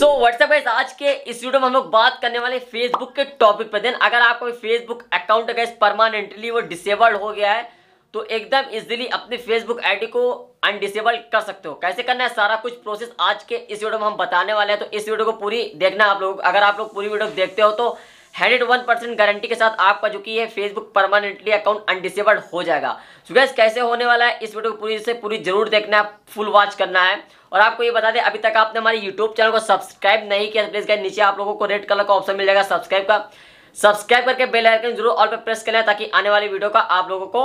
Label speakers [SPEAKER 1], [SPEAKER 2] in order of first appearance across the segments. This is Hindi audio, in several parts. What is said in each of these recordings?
[SPEAKER 1] सो व्हाट्सएप गाइस आज के इस वीडियो में हम लोग बात करने वाले फेसबुक के टॉपिक पर देन अगर आपका फेसबुक अकाउंट गाइस परमानेंटली वो डिसेबल्ड हो गया है तो एकदम इजिली अपने फेसबुक आईडी को अनडिसेबल कर सकते हो कैसे करना है सारा कुछ प्रोसेस आज के इस वीडियो में हम बताने वाले हैं तो इस वीडियो को पूरी देखना आप लोग अगर आप लोग पूरी वीडियो देखते हो तो हंड्रेड वन परसेंट गारंटी के साथ आपका जो कि है फेसबुक परमानेंटली अकाउंट अनडिसेबल्ड हो जाएगा सो गैस कैसे होने वाला है इस वीडियो को पूरी से पूरी जरूर देखना है फुल वॉच करना है और आपको ये बता दें अभी तक आपने हमारे यूट्यूब चैनल को सब्सक्राइब नहीं किया प्लीज गैस नीचे आप लोगों को रेड कलर का ऑप्शन मिल जाएगा सब्सक्राइब का सब्सक्राइब करके बेल आइकन जरूर ऑल पर प्रेस कर लें ताकि आने वाली वीडियो का आप लोगों को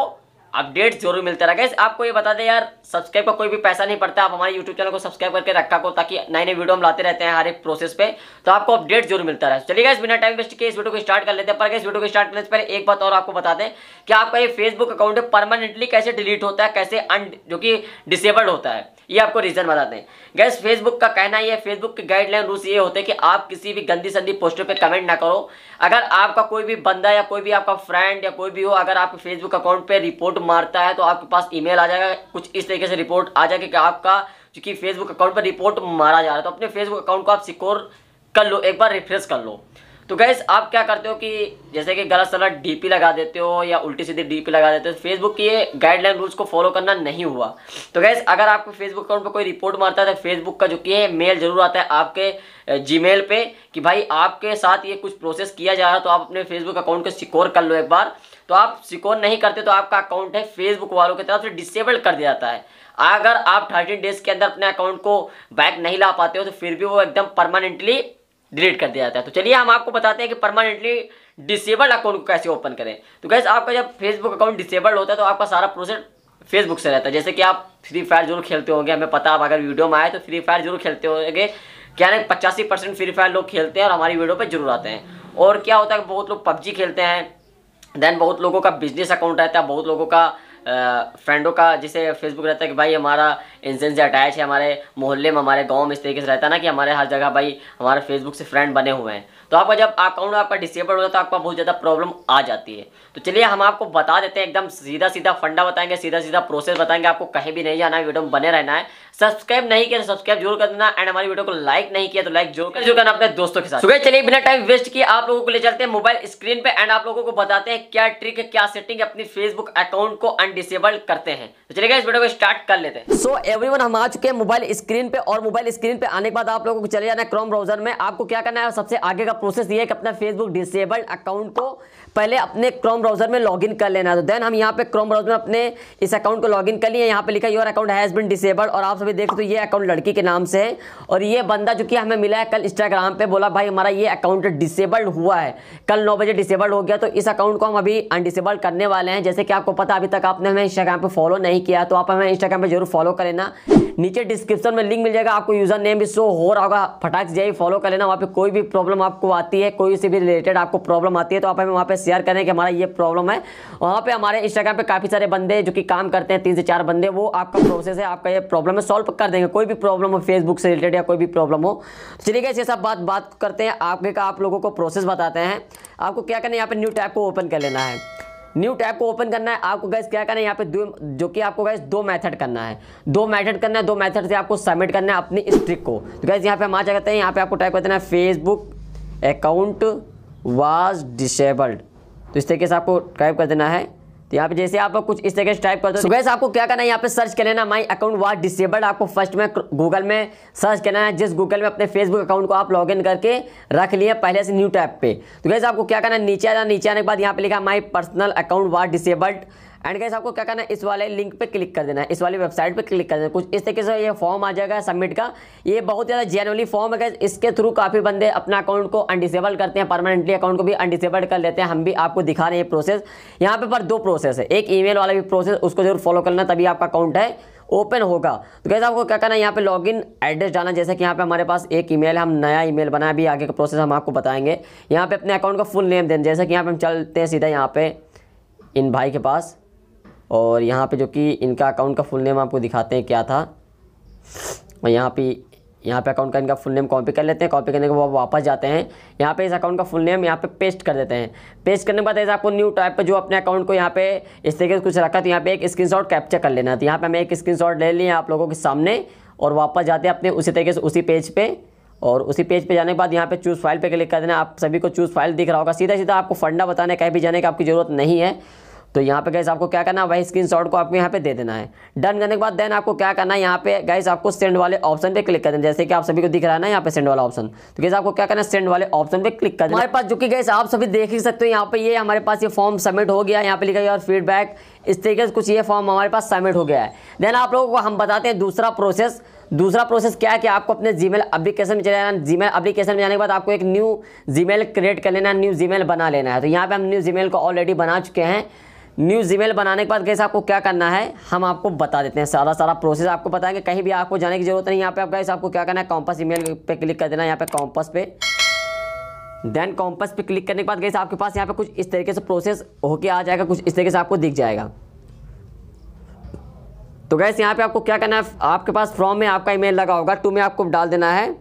[SPEAKER 1] अपडेट जरूर मिलता रहेगा आपको ये बता दें यार सब्सक्राइब का कोई भी पैसा नहीं पड़ता आप हमारे यूट्यूब चैनल को सब्सक्राइब करके रखा को ताकि नई नई वीडियो हम लाते रहते हैं हर एक प्रोसेस पे तो आपको अपडेट जरूर मिलता रहे चलिए इस बिना टाइम वेस्ट के इस वीडियो को स्टार्ट कर लेते हैं पर इस वीडियो को स्टार्ट करने से पहले एक बात और आपको बता दें कि आपका ये फेसबुक अकाउंट परमानेंटली कैसे डिलीट होता है कैसे अन जो कि डिसेबल्ड होता है ये आपको रीज़न बताते हैं गैस फेसबुक का कहना ये फेसबुक के गाइडलाइन रूल्स ये होते हैं कि आप किसी भी गंदी संदी पोस्टर पे कमेंट ना करो अगर आपका कोई भी बंदा या कोई भी आपका फ्रेंड या कोई भी हो अगर आपके फेसबुक अकाउंट पे रिपोर्ट मारता है तो आपके पास ईमेल आ जाएगा कुछ इस तरीके से रिपोर्ट आ जाएगी कि आपका चूंकि फेसबुक अकाउंट पर रिपोर्ट मारा जा रहा है तो अपने फेसबुक अकाउंट को आप सिक्योर कर लो एक बार रिफ्रेश कर लो तो गैस आप क्या करते हो कि जैसे कि गलत सलत डीपी लगा देते हो या उल्टी सीधी डीपी लगा देते हो फेसबुक की ये गाइडलाइन रूल्स को फॉलो करना नहीं हुआ तो गैस अगर आपको फेसबुक अकाउंट पर कोई रिपोर्ट मारता है तो फेसबुक का जो कि है मेल जरूर आता है आपके जीमेल पे कि भाई आपके साथ ये कुछ प्रोसेस किया जा रहा है तो आप अपने फेसबुक अकाउंट को सिक्योर कर लो एक बार तो आप सिक्योर नहीं करते तो आपका अकाउंट है फेसबुक वालों की तरफ से डिसेबल कर दिया जाता है अगर आप थर्टीन डेज के अंदर अपने अकाउंट को बैक नहीं ला पाते हो तो फिर भी वो एकदम परमानेंटली डिलीट कर दिया जाता है तो चलिए हम आपको बताते हैं कि परमानेंटली डिसेबल्ड अकाउंट को कैसे ओपन करें तो गैस आपका जब फेसबुक अकाउंट डिसेबल्ड होता है तो आपका सारा प्रोसेस फेसबुक से रहता है जैसे कि आप फ्री फायर जरूर खेलते होंगे हमें पता आप अगर वीडियो में आए तो फ्री फायर जरूर खेलते होंगे क्या ना पचासी परसेंट फ्री फायर लोग खेलते हैं और हमारी वीडियो पर जरूर आते हैं और क्या होता है बहुत लोग पबजी खेलते हैं देन बहुत लोगों का बिजनेस अकाउंट रहता है बहुत लोगों का फ्रेंडों का जैसे फेसबुक रहता है कि भाई हमारा इंसान से अटैच है हमारे मोहल्ले में हमारे गाँव में इस तरीके से रहता है ना कि हमारे हर जगह भाई हमारे फेसबुक से फ्रेंड बने हुए हैं तो आपका जब अकाउंट आपका डिसेबल होता है तो आपका बहुत ज़्यादा प्रॉब्लम आ जाती है तो चलिए हम आपको बता देते हैं एकदम सीधा सीधा फंडा बताएंगे सीधा सीधा प्रोसेस बताएंगे आपको कहीं भी नहीं जाना है वीडियो में बने रहना है सब्सक्राइब नहीं किया तो सब्सक्राइब जरूर कर देना एंड हमारी वीडियो को लाइक नहीं किया तो लाइक जरूर कर जरूर करना अपने दोस्तों के साथ तो चलिए बिना टाइम वेस्ट किया आप लोगों को ले चलते हैं मोबाइल स्क्रीन पे एंड आप लोगों को बताते हैं क्या ट्रिक है क्या सेटिंग अपनी फेसबुक अकाउंट को अनडिसेबल करते हैं तो चलिए इस वीडियो को स्टार्ट कर लेते हैं सो एवरीवन हम आ चुके हैं मोबाइल स्क्रीन पे और मोबाइल स्क्रीन पे आने के बाद आप लोगों को चले जाना है क्रोम ब्राउजर में आपको क्या करना है सबसे आगे का प्रोसेस ये है कि अपना फेसबुक डिसेबल्ड अकाउंट को पहले अपने क्रोम ब्राउजर में लॉगिन कर लेना है तो देन हम यहाँ पे क्रोम ब्राउजर में अपने इस अकाउंट को लॉगिन कर लिए यहाँ पे लिखा your account has been disabled और आप सभी देख सकते हो तो ये अकाउंट लड़की के नाम से है और ये बंदा जो कि हमें मिला है कल इंस्टाग्राम पर बोला भाई हमारा ये अकाउंट डिसेबल्ड हुआ है कल नौ बजे डिसेबल्ड हो गया तो इस अकाउंट को हम अभी अनडिसेबल्ड करने वाले हैं जैसे कि आपको पता अभी तक आपने हमें इंस्टाग्राम पर फॉलो नहीं किया तो आप हमें इंस्टाग्राम पर जरूर फॉलो कर लेना लेना नीचे डिस्क्रिप्शन में लिंक मिल जाएगा आपको यूज़र नेम भी शो हो रहा होगा फटाक से जाइए फॉलो कर लेना वहाँ पे कोई भी प्रॉब्लम आपको आती है कोई से भी रिलेटेड आपको प्रॉब्लम आती है तो आप हमें वहाँ पे शेयर करें कि हमारा ये प्रॉब्लम है वहाँ पे हमारे इंस्टाग्राम पे काफ़ी सारे बंदे जो कि काम करते हैं तीन से चार बंदे वो आपका प्रोसेस है आपका ये प्रॉब्लम है सॉल्व कर देंगे कोई भी प्रॉब्लम हो फेसबुक से रिलेटेड या कोई भी प्रॉब्लम हो तो चलिए गए ये सब बात बात करते हैं आपके का आप लोगों को प्रोसेस बताते हैं आपको क्या करना है यहाँ पर न्यू टैब को ओपन कर लेना है न्यू टैब को ओपन करना है आपको गैस क्या करना है यहाँ पे दो जो कि आपको गैस दो मेथड करना है दो मेथड करना है दो मेथड से आपको सबमिट करना है अपनी स्ट्रिक को तो गैस यहाँ पे हम आ जाते हैं यहाँ पे आपको टाइप कर देना है फेसबुक अकाउंट वाज डिसेबल्ड तो इस तरीके से आपको टाइप कर देना है तो यहाँ पे जैसे आप कुछ इस तरह से टाइप करते हो तो गैस आपको क्या करना है यहाँ पे सर्च कर लेना माई अकाउंट वाज डिसेबल्ड आपको फर्स्ट में गूगल में सर्च करना है जिस गूगल में अपने फेसबुक अकाउंट को आप लॉग इन करके रख लिए पहले से न्यू टैप पे तो गैस आपको क्या करना है नीचे आना नीचे आने के बाद यहाँ पे लिखा my personal account was disabled and कैसे आपको क्या करना है इस वाले लिंक पे क्लिक कर देना है इस वाली वेबसाइट पे क्लिक कर देना कुछ इस तरीके से ये फॉर्म आ जाएगा सबमिट का ये बहुत ज़्यादा जेनवली फॉर्म है इसके थ्रू काफ़ी बंदे अपना अकाउंट को अनडिसेबल करते हैं परमानेंटली अकाउंट को भी अनडिसेबल कर लेते हैं हम भी आपको दिखा रहे हैं प्रोसेस यहाँ पे पर दो प्रोसेस है एक ईमेल वाला भी प्रोसेस उसको जरूर फॉलो करना तभी आपका अकाउंट है ओपन होगा तो कैसे आपको क्या करना है यहाँ पे लॉगिन एड्रेस डालना जैसे कि यहाँ पे हमारे पास एक ईमेल है हम नया ईमेल बनाया अभी आगे का प्रोसेस हम आपको बताएंगे यहाँ पे अपने अकाउंट का फुल नेम देना जैसे कि यहाँ पे हम चलते हैं सीधा यहाँ पे इन भाई के पास और यहाँ पे जो कि इनका अकाउंट का फुल नेम आपको दिखाते हैं क्या था और यहाँ पे यहाँ पे अकाउंट का इनका फुल नेम कॉपी कर लेते हैं कॉपी करने के बाद वापस जाते हैं यहाँ पे इस अकाउंट का फुल नेम यहाँ पे पेस्ट कर देते हैं पेस्ट करने के बाद ऐसे आपको न्यू टाइप पे जो अपने अकाउंट को यहाँ पे इस तरीके से कुछ रखा तो यहाँ पे एक शॉट कैप्चर कर लेना था तो यहाँ पर हमें एक शॉट ले लिया आप लोगों के सामने और वापस जाते हैं अपने उसी तरीके से उसी पेज पर और उसी पेज पे जाने के बाद यहाँ पे चूज़ फाइल पे क्लिक कर देना आप सभी को चूज़ फाइल दिख रहा होगा सीधा सीधा आपको फंडा बताने कहीं भी जाने की आपकी ज़रूरत नहीं है तो यहाँ पे गैस आपको क्या करना है वही स्क्रीन को आपको यहाँ पे दे देना है डन करने के बाद देन आपको क्या करना है यहाँ पे गैस आपको सेंड वाले ऑप्शन पे क्लिक कर देना जैसे कि आप सभी को दिख रहा है ना यहाँ पे सेंड वाला ऑप्शन तो गैस आपको क्या करना है सेंड वाले ऑप्शन पे क्लिक कर हमारे पास जो कि गैस आप सभी देख ही सकते हो यहाँ पे ये हमारे पास ये फॉर्म सबमिट हो गया यहाँ पे लिखा गया फीडबैक इस तरीके से कुछ ये फॉर्म हमारे पास सबमिट हो गया है देन आप लोगों को हम बताते हैं दूसरा प्रोसेस दूसरा प्रोसेस क्या है कि आपको अपने जीमेल एप्लीकेशन में चले जाना जीमेल एप्लीकेशन में जाने के बाद आपको एक न्यू जीमेल क्रिएट कर लेना है न्यू जीमेल बना लेना है तो यहाँ पे हम न्यू जीमेल को ऑलरेडी बना चुके हैं न्यू जीमेल बनाने के बाद कैसे आपको क्या करना है हम आपको बता देते हैं सारा सारा प्रोसेस आपको बताएंगे कहीं भी आपको जाने की जरूरत नहीं यहाँ पे आप गैस आपको क्या करना है कॉम्पस ईमेल पे क्लिक कर देना यहाँ पे कॉम्पस पे देन कॉम्पस पे क्लिक करने के बाद कैसे आपके पास यहाँ पे कुछ इस तरीके से प्रोसेस होके आ जाएगा कुछ इस तरीके से आपको दिख जाएगा तो गैस यहाँ पे आपको क्या करना है आपके पास फॉर्म में आपका ईमेल लगा होगा टू में आपको डाल देना है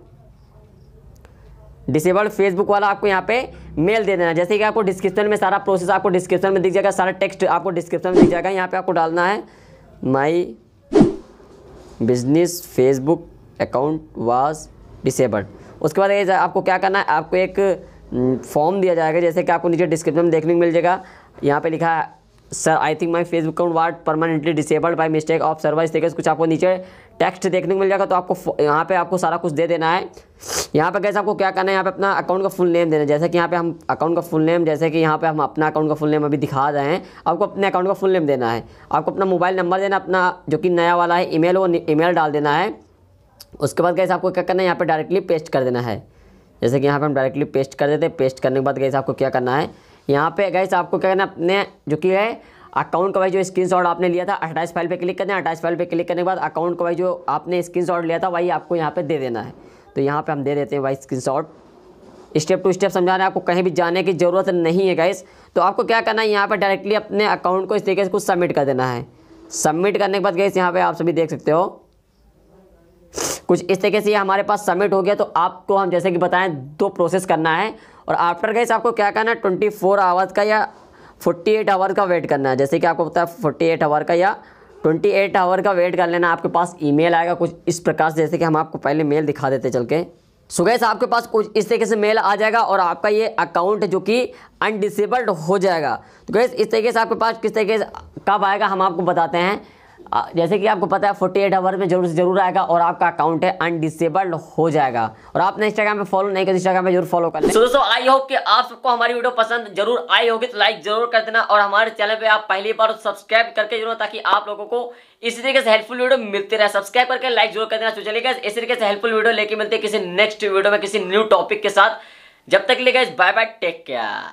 [SPEAKER 1] डिसेबल्ड फेसबुक वाला आपको यहाँ पे मेल दे देना जैसे कि आपको डिस्क्रिप्शन में सारा प्रोसेस आपको डिस्क्रिप्शन में दिख जाएगा सारा टेक्स्ट आपको डिस्क्रिप्शन में दिख जाएगा यहाँ पे आपको डालना है my business Facebook account was disabled उसके बाद आपको क्या करना है आपको एक फॉर्म हम्म, दिया जाएगा जैसे कि आपको नीचे डिस्क्रिप्शन में देखने को मिल जाएगा यहाँ पे लिखा है sir I think my Facebook account was permanently disabled by mistake of service देखे कुछ आपको नीचे टेक्स्ट देखने को मिल जाएगा तो आपको यहाँ पे आपको सारा कुछ दे देना है यहाँ पे कैसे आपको क्या करना है यहाँ पे अपना अकाउंट का फुल नेम देना है जैसे कि यहाँ पे हम अकाउंट का फुल नेम जैसे कि यहाँ पे हम अपना अकाउंट का फुल नेम अभी दिखा रहे हैं आपको अपने अकाउंट का फुल नेम देना है आपको अपना मोबाइल नंबर देना अपना जो कि नया वाला है ईमेल वो ईमेल डाल देना है उसके बाद कैसे आपको क्या करना है यहाँ पर डायरेक्टली पेस्ट कर देना है जैसे कि यहाँ पर हम डायरेक्टली पेस्ट कर देते हैं पेस्ट करने के बाद कैसे आपको क्या करना है यहाँ पे गैस आपको क्या करना अपने जो कि है अकाउंट का भाई जो शॉट आपने लिया था अट्ठाईस फाइल पे क्लिक करना है अट्ठाइस फाइल पे क्लिक करने के बाद अकाउंट का भाई जो आपने शॉट लिया था वही आपको यहाँ पे दे देना है तो यहाँ पे हम दे देते हैं भाई शॉट स्टेप टू स्टेप रहे हैं आपको कहीं भी जाने की ज़रूरत नहीं है गैस तो आपको क्या करना है यहाँ पर डायरेक्टली अपने अकाउंट को इस तरीके से कुछ सबमिट कर देना है सबमिट करने के बाद गैस यहाँ पर आप सभी देख सकते हो कुछ इस तरीके से हमारे पास सबमिट हो गया तो आपको हम जैसे कि बताएं दो प्रोसेस करना है और आफ्टर गाइस आपको क्या करना है ट्वेंटी फोर आवर्स का या फोर्टी एट आवर का वेट करना है जैसे कि आपको पता है फोर्टी एट आवर का या ट्वेंटी एट आवर का वेट कर लेना आपके पास ईमेल आएगा कुछ इस प्रकार से जैसे कि हम आपको पहले मेल दिखा देते चल के सो गैस आपके पास कुछ इस तरीके से मेल आ जाएगा और आपका ये अकाउंट जो कि अनडिसेबल्ड हो जाएगा तो गैस इस तरीके से आपके पास किस तरीके से कब आएगा हम आपको बताते हैं जैसे कि आपको पता है 48 एट आवर में जरूर से जरूर आएगा और आपका अकाउंट है अनडिसेबल्ड हो जाएगा और आपने इंस्टाग्राम पे फॉलो नहीं कर इंस्टाग्राम पे जरूर फॉलो कर so, दोस्तों आई होप कि आप सबको हमारी वीडियो पसंद जरूर आई होगी तो लाइक जरूर कर देना और हमारे चैनल पे आप पहली बार सब्सक्राइब तो करके जरूर ताकि आप लोगों को इस तरीके से हेल्पफुल वीडियो मिलती रहे सब्सक्राइब करके लाइक जरूर कर देना तो चलेगा इस तरीके से हेल्पफुल वीडियो लेके मिलते किसी नेक्स्ट वीडियो में किसी न्यू टॉपिक के साथ जब तक लेगा बाय बाय टेक केयर